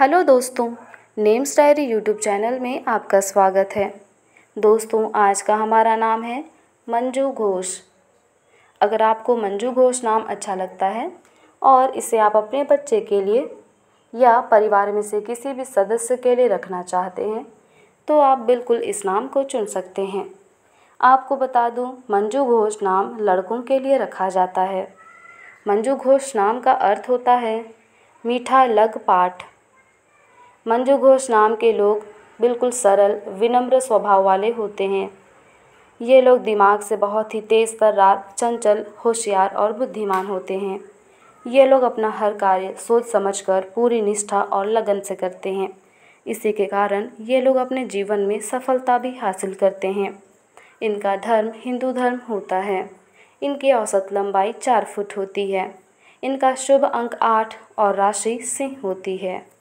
hello दोस्तों names diary YouTube channel में आपका स्वागत है दोस्तों आज का हमारा नाम है मंजू घोष अगर आपको मंजू घोष नाम अच्छा लगता है और इसे आप अपने बच्चे के लिए या परिवार में से किसी भी सदस्य के लिए रखना चाहते हैं तो आप बिल्कुल इस नाम को चुन सकते हैं आपको बता दूं मंजू घोष नाम लड़कों के लिए रखा जाता है मंजू घोष नाम का अर्थ होता है मीठा लग पाठ मंजू घोष नाम के लोग बिल्कुल सरल विनम्र स्वभाव वाले होते हैं ये लोग दिमाग से बहुत ही तेज़ तर्रार चंचल होशियार और बुद्धिमान होते हैं ये लोग अपना हर कार्य सोच समझकर पूरी निष्ठा और लगन से करते हैं इसी के कारण ये लोग अपने जीवन में सफलता भी हासिल करते हैं इनका धर्म हिंदू धर्म होता है इनकी औसत लंबाई चार फुट होती है इनका शुभ अंक आठ और राशि सिंह होती है